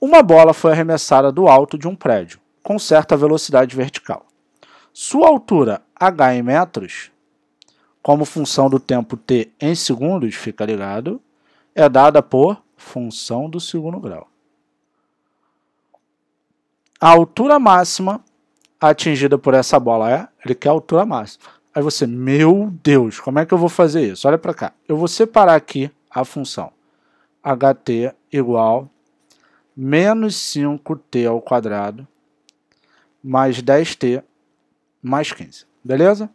Uma bola foi arremessada do alto de um prédio, com certa velocidade vertical. Sua altura, h em metros, como função do tempo t em segundos, fica ligado, é dada por função do segundo grau. A altura máxima atingida por essa bola é, ele quer a altura máxima. Aí você, meu Deus, como é que eu vou fazer isso? Olha para cá. Eu vou separar aqui a função ht igual menos 5t ao quadrado mais 10t mais 15. Beleza?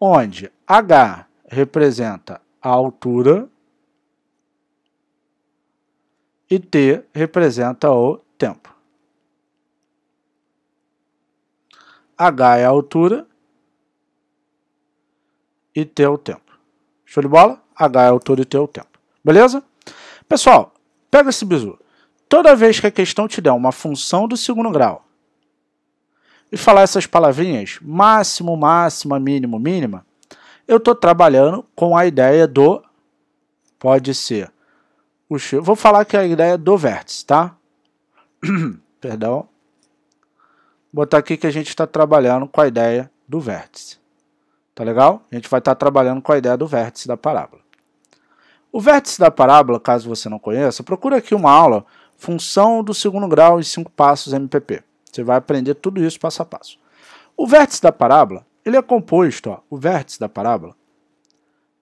Onde h representa a altura e t representa o tempo. h é a altura e t é o tempo. Show de bola? h é a altura e t é o tempo. Beleza? Pessoal, pega esse bizu. Toda vez que a questão te der uma função do segundo grau e falar essas palavrinhas, máximo, máxima, mínimo, mínima, eu estou trabalhando com a ideia do. Pode ser. Vou falar que é a ideia do vértice, tá? Perdão. Vou botar aqui que a gente está trabalhando com a ideia do vértice. Tá legal? A gente vai estar tá trabalhando com a ideia do vértice da parábola. O vértice da parábola, caso você não conheça, procura aqui uma aula Função do segundo grau em cinco passos MPP. Você vai aprender tudo isso passo a passo. O vértice da parábola, ele é composto, ó, o vértice da parábola,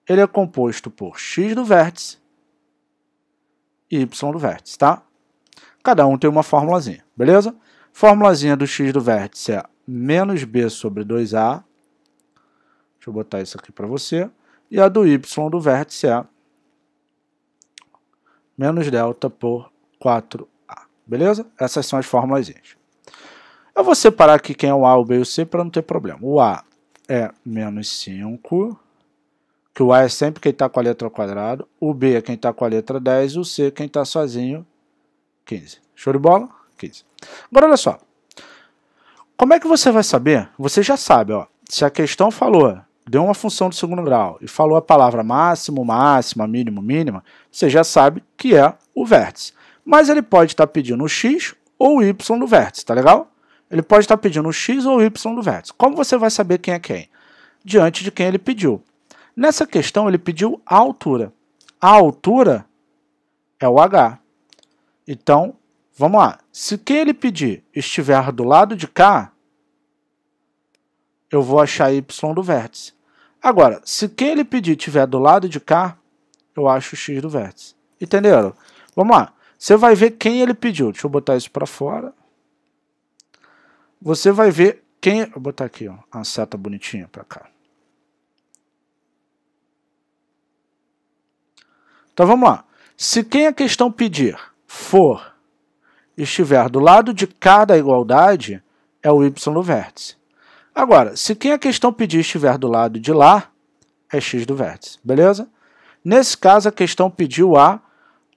ele é composto por x do vértice e y do vértice, tá? Cada um tem uma formulazinha, beleza? Formulazinha do x do vértice é menos b sobre 2a. Deixa eu botar isso aqui para você. E a do y do vértice é menos delta por 4A. Beleza? Essas são as fórmulas. Eu vou separar aqui quem é o A, o B e o C para não ter problema. O A é menos 5, que o A é sempre quem está com a letra ao quadrado, o B é quem está com a letra 10 e o C é quem está sozinho, 15. Show de bola? 15. Agora olha só. Como é que você vai saber? Você já sabe, ó. Se a questão falou, deu uma função de segundo grau e falou a palavra máximo, máxima, mínimo, mínima, você já sabe que é o vértice. Mas ele pode estar tá pedindo o x ou o y do vértice, tá legal? Ele pode estar tá pedindo o x ou o y do vértice. Como você vai saber quem é quem? Diante de quem ele pediu. Nessa questão, ele pediu a altura. A altura é o h. Então, vamos lá. Se quem ele pedir estiver do lado de cá, eu vou achar y do vértice. Agora, se quem ele pedir estiver do lado de cá, eu acho o x do vértice. Entenderam? Vamos lá. Você vai ver quem ele pediu. Deixa eu botar isso para fora. Você vai ver quem... Vou botar aqui ó, a seta bonitinha para cá. Então vamos lá. Se quem a questão pedir for estiver do lado de cada igualdade, é o y do vértice. Agora, se quem a questão pedir estiver do lado de lá, é x do vértice, beleza? Nesse caso, a questão pediu a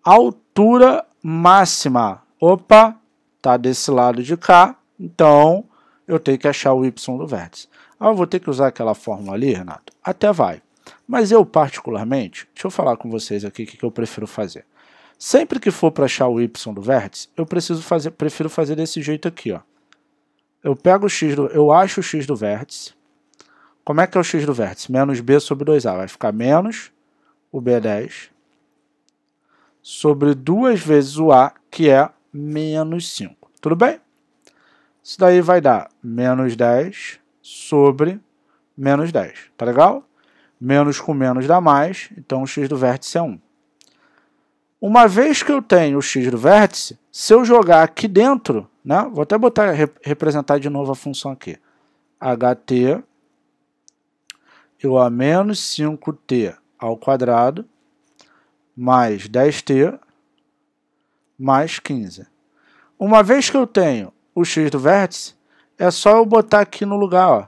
altura máxima. Opa, está desse lado de cá, então eu tenho que achar o y do vértice. Ah, eu vou ter que usar aquela fórmula ali, Renato? Até vai. Mas eu, particularmente, deixa eu falar com vocês aqui o que, que eu prefiro fazer. Sempre que for para achar o y do vértice, eu preciso fazer, prefiro fazer desse jeito aqui. Ó. Eu pego o x, do, eu acho o x do vértice. Como é que é o x do vértice? Menos b sobre 2a. Vai ficar menos o b10 sobre 2 vezes o A, que é menos 5. Tudo bem? Isso daí vai dar menos 10 sobre menos 10. Tá legal? Menos com menos dá mais, então o x do vértice é 1. Uma vez que eu tenho o x do vértice, se eu jogar aqui dentro, né, vou até botar, representar de novo a função aqui. ht igual a menos 5t ao quadrado mais 10t mais 15. Uma vez que eu tenho o x do vértice, é só eu botar aqui no lugar. Ó.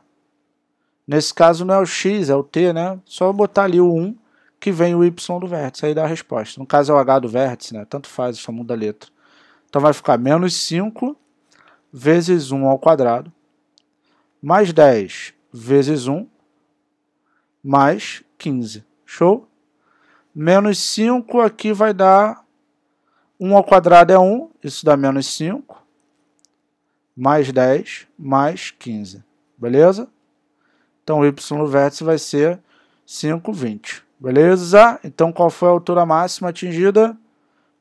Nesse caso não é o x, é o t, né? Só eu botar ali o 1 que vem o y do vértice, aí dá a resposta. No caso é o h do vértice, né? Tanto faz, só muda a letra. Então vai ficar menos 5 vezes 1 ao quadrado, mais 10 vezes 1, mais 15. Show? Menos 5 aqui vai dar 1 ao quadrado é 1, isso dá menos 5. Mais 10, mais 15. Beleza? Então, o y no vértice vai ser 5, 20. Beleza? Então, qual foi a altura máxima atingida?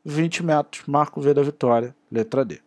20 metros. Marco V da vitória. Letra D.